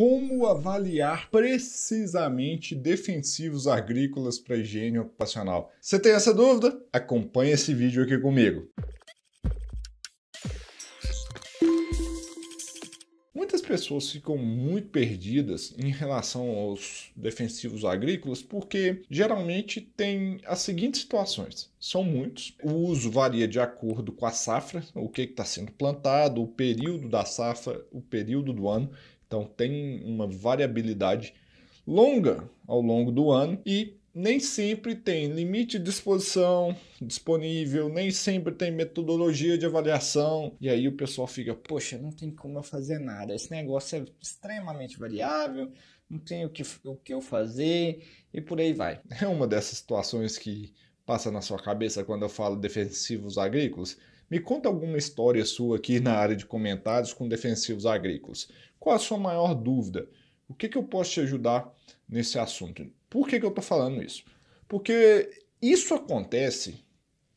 como avaliar precisamente defensivos agrícolas para higiene ocupacional. Você tem essa dúvida? Acompanhe esse vídeo aqui comigo. Muitas pessoas ficam muito perdidas em relação aos defensivos agrícolas porque geralmente tem as seguintes situações: são muitos, o uso varia de acordo com a safra, o que está sendo plantado, o período da safra, o período do ano então tem uma variabilidade longa ao longo do ano e nem sempre tem limite de exposição disponível, nem sempre tem metodologia de avaliação. E aí o pessoal fica, poxa, não tem como eu fazer nada. Esse negócio é extremamente variável, não tem o que, o que eu fazer e por aí vai. É uma dessas situações que passa na sua cabeça quando eu falo defensivos agrícolas? Me conta alguma história sua aqui na área de comentários com defensivos agrícolas. Qual a sua maior dúvida? O que, que eu posso te ajudar nesse assunto? Por que, que eu estou falando isso? Porque isso acontece,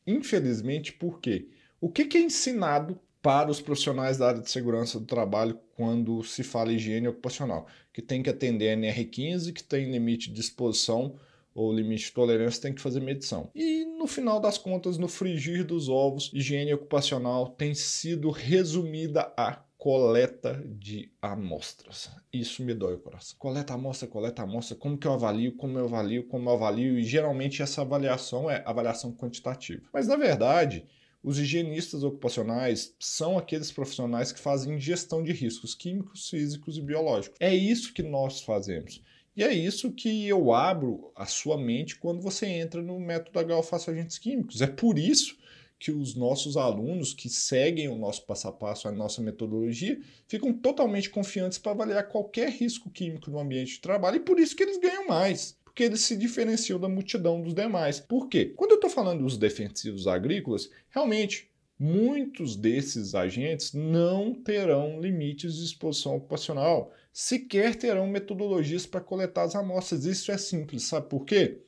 infelizmente, porque o que, que é ensinado para os profissionais da área de segurança do trabalho quando se fala higiene ocupacional? Que tem que atender a NR15, que tem limite de exposição ou limite de tolerância, tem que fazer medição. E no final das contas, no frigir dos ovos, higiene ocupacional tem sido resumida a coleta de amostras. Isso me dói o coração. Coleta amostra, coleta amostra, como que eu avalio, como eu avalio, como eu avalio, e geralmente essa avaliação é avaliação quantitativa. Mas na verdade, os higienistas ocupacionais são aqueles profissionais que fazem gestão de riscos químicos, físicos e biológicos. É isso que nós fazemos. E é isso que eu abro a sua mente quando você entra no método HO Faço Agentes Químicos. É por isso que os nossos alunos que seguem o nosso passo a passo, a nossa metodologia, ficam totalmente confiantes para avaliar qualquer risco químico no ambiente de trabalho e por isso que eles ganham mais porque eles se diferenciam da multidão dos demais. Por quê? Quando eu estou falando dos defensivos agrícolas, realmente muitos desses agentes não terão limites de exposição ocupacional, sequer terão metodologias para coletar as amostras. Isso é simples, sabe por quê?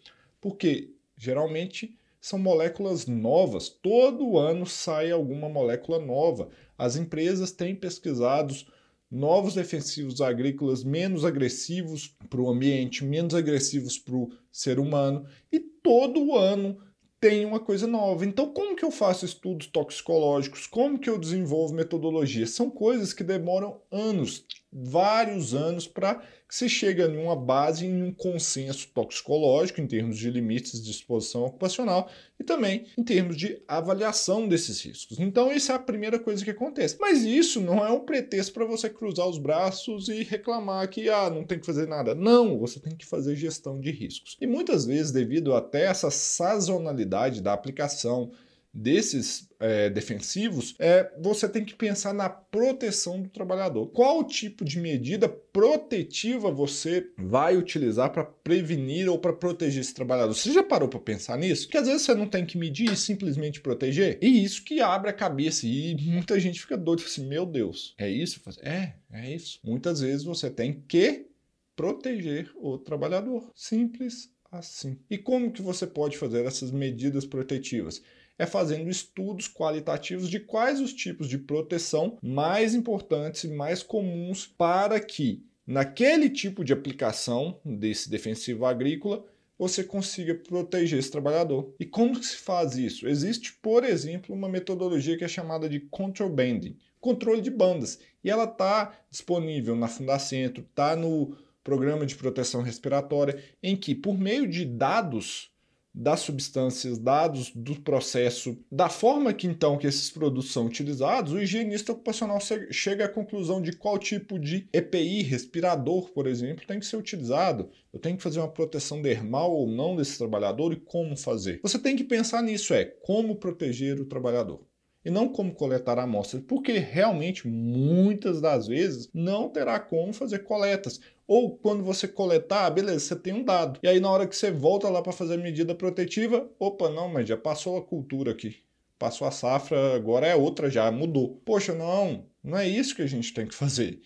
Porque geralmente são moléculas novas. Todo ano sai alguma molécula nova. As empresas têm pesquisados novos defensivos agrícolas menos agressivos para o ambiente, menos agressivos para o ser humano, e todo ano tem uma coisa nova. Então, como que eu faço estudos toxicológicos? Como que eu desenvolvo metodologia? São coisas que demoram anos vários anos para que se chegue a uma base, em um consenso toxicológico em termos de limites de exposição ocupacional e também em termos de avaliação desses riscos. Então, isso é a primeira coisa que acontece. Mas isso não é um pretexto para você cruzar os braços e reclamar que ah, não tem que fazer nada. Não, você tem que fazer gestão de riscos. E muitas vezes, devido até essa sazonalidade da aplicação desses é, defensivos, é, você tem que pensar na proteção do trabalhador. Qual tipo de medida protetiva você vai utilizar para prevenir ou para proteger esse trabalhador? Você já parou para pensar nisso? Que às vezes você não tem que medir e simplesmente proteger? E isso que abre a cabeça e muita gente fica doido, assim, meu Deus, é isso? Assim, é, é isso. Muitas vezes você tem que proteger o trabalhador. Simples assim. E como que você pode fazer essas medidas protetivas? é fazendo estudos qualitativos de quais os tipos de proteção mais importantes e mais comuns para que, naquele tipo de aplicação desse defensivo agrícola, você consiga proteger esse trabalhador. E como se faz isso? Existe, por exemplo, uma metodologia que é chamada de control banding, controle de bandas, e ela está disponível na Fundacentro, está no programa de proteção respiratória, em que por meio de dados das substâncias, dados do processo, da forma que então que esses produtos são utilizados, o higienista ocupacional chega à conclusão de qual tipo de EPI, respirador, por exemplo, tem que ser utilizado. Eu tenho que fazer uma proteção dermal ou não desse trabalhador e como fazer. Você tem que pensar nisso é como proteger o trabalhador e não como coletar amostras, porque realmente muitas das vezes não terá como fazer coletas. Ou quando você coletar, ah, beleza, você tem um dado. E aí na hora que você volta lá para fazer a medida protetiva, opa, não, mas já passou a cultura aqui. Passou a safra, agora é outra já, mudou. Poxa, não, não é isso que a gente tem que fazer.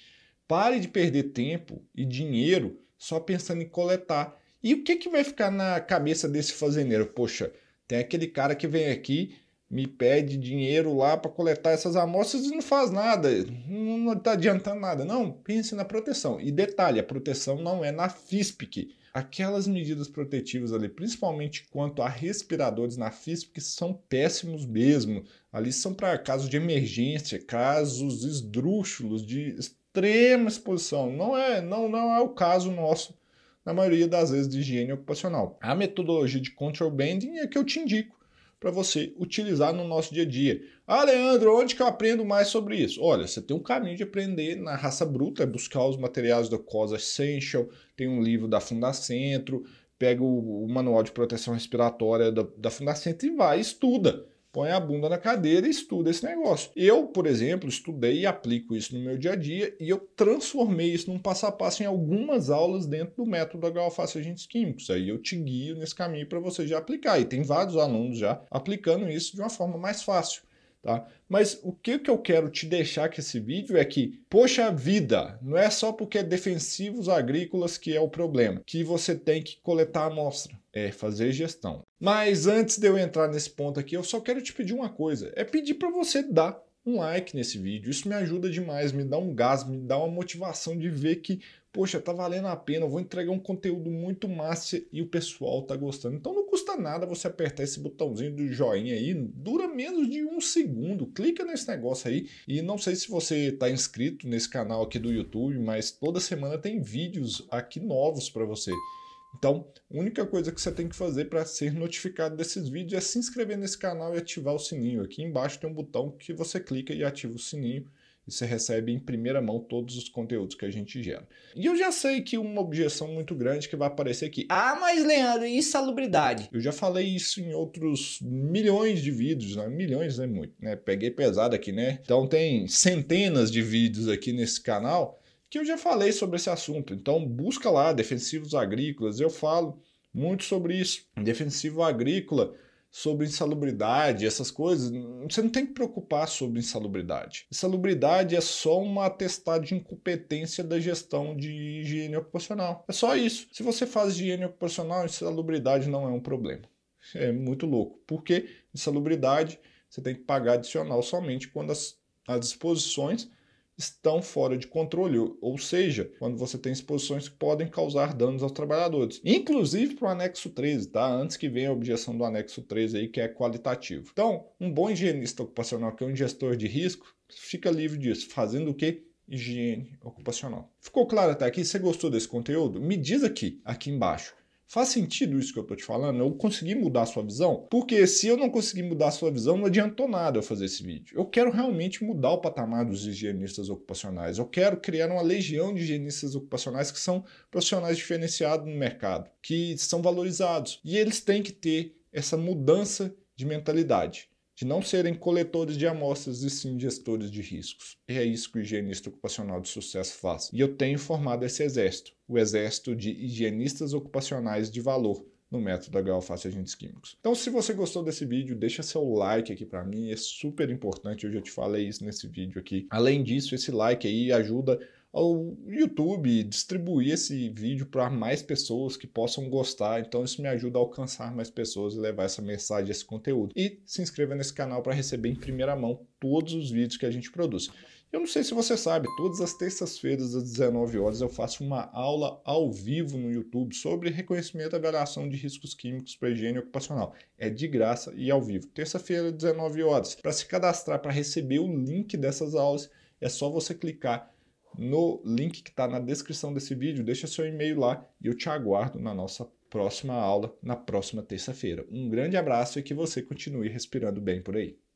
Pare de perder tempo e dinheiro só pensando em coletar. E o que, que vai ficar na cabeça desse fazendeiro? Poxa, tem aquele cara que vem aqui me pede dinheiro lá para coletar essas amostras e não faz nada, não está adiantando nada. Não, pense na proteção. E detalhe, a proteção não é na FISPIC. Aquelas medidas protetivas ali, principalmente quanto a respiradores na FISPIC, são péssimos mesmo. Ali são para casos de emergência, casos esdrúxulos de extrema exposição. Não é, não, não é o caso nosso, na maioria das vezes, de higiene ocupacional. A metodologia de control banding é que eu te indico para você utilizar no nosso dia a dia. Ah, Leandro, onde que eu aprendo mais sobre isso? Olha, você tem um caminho de aprender na raça bruta, é buscar os materiais da COSA Essential, tem um livro da Fundacentro, pega o, o manual de proteção respiratória da, da Fundacentro e vai, estuda põe a bunda na cadeira e estuda esse negócio. Eu, por exemplo, estudei e aplico isso no meu dia a dia e eu transformei isso num passo a passo em algumas aulas dentro do método e agentes químicos. Aí eu te guio nesse caminho para você já aplicar. E tem vários alunos já aplicando isso de uma forma mais fácil tá? Mas o que, que eu quero te deixar com esse vídeo é que, poxa vida, não é só porque é defensivos agrícolas que é o problema, que você tem que coletar a amostra, é fazer gestão. Mas antes de eu entrar nesse ponto aqui, eu só quero te pedir uma coisa, é pedir para você dar um like nesse vídeo. Isso me ajuda demais, me dá um gás, me dá uma motivação de ver que, poxa, tá valendo a pena, eu vou entregar um conteúdo muito massa e o pessoal tá gostando. Então não custa nada você apertar esse botãozinho do joinha aí, dura menos de um segundo. Clica nesse negócio aí e não sei se você tá inscrito nesse canal aqui do YouTube, mas toda semana tem vídeos aqui novos para você. Então, a única coisa que você tem que fazer para ser notificado desses vídeos é se inscrever nesse canal e ativar o sininho. Aqui embaixo tem um botão que você clica e ativa o sininho e você recebe em primeira mão todos os conteúdos que a gente gera. E eu já sei que uma objeção muito grande que vai aparecer aqui. Ah, mas Leandro, e salubridade? Eu já falei isso em outros milhões de vídeos, né? Milhões é muito, né? Peguei pesado aqui, né? Então tem centenas de vídeos aqui nesse canal que eu já falei sobre esse assunto. Então busca lá defensivos agrícolas, eu falo muito sobre isso. Defensivo agrícola sobre insalubridade, essas coisas, você não tem que preocupar sobre insalubridade. Insalubridade é só uma atestado de incompetência da gestão de higiene ocupacional. É só isso. Se você faz higiene ocupacional, insalubridade não é um problema. É muito louco, porque insalubridade você tem que pagar adicional somente quando as, as disposições estão fora de controle, ou seja, quando você tem exposições que podem causar danos aos trabalhadores, inclusive para o anexo 13, tá? Antes que venha a objeção do anexo 13 aí, que é qualitativo. Então, um bom higienista ocupacional, que é um gestor de risco, fica livre disso, fazendo o quê? higiene ocupacional. Ficou claro até aqui? Você gostou desse conteúdo? Me diz aqui, aqui embaixo. Faz sentido isso que eu tô te falando? Eu consegui mudar a sua visão? Porque se eu não conseguir mudar a sua visão, não adiantou nada eu fazer esse vídeo. Eu quero realmente mudar o patamar dos higienistas ocupacionais. Eu quero criar uma legião de higienistas ocupacionais que são profissionais diferenciados no mercado, que são valorizados. E eles têm que ter essa mudança de mentalidade de não serem coletores de amostras e sim gestores de riscos. E é isso que o higienista ocupacional de sucesso faz. E eu tenho formado esse exército o exército de higienistas ocupacionais de valor no método da galface agentes químicos. Então, se você gostou desse vídeo, deixa seu like aqui para mim, é super importante, eu já te falei isso nesse vídeo aqui. Além disso, esse like aí ajuda ao YouTube distribuir esse vídeo para mais pessoas que possam gostar. Então isso me ajuda a alcançar mais pessoas e levar essa mensagem, esse conteúdo. E se inscreva nesse canal para receber em primeira mão todos os vídeos que a gente produz. Eu não sei se você sabe, todas as terças-feiras às 19 horas eu faço uma aula ao vivo no YouTube sobre reconhecimento e avaliação de riscos químicos para higiene ocupacional. É de graça e ao vivo. Terça-feira, 19 horas. Para se cadastrar, para receber o link dessas aulas, é só você clicar no link que está na descrição desse vídeo. Deixa seu e-mail lá e eu te aguardo na nossa próxima aula, na próxima terça-feira. Um grande abraço e que você continue respirando bem por aí.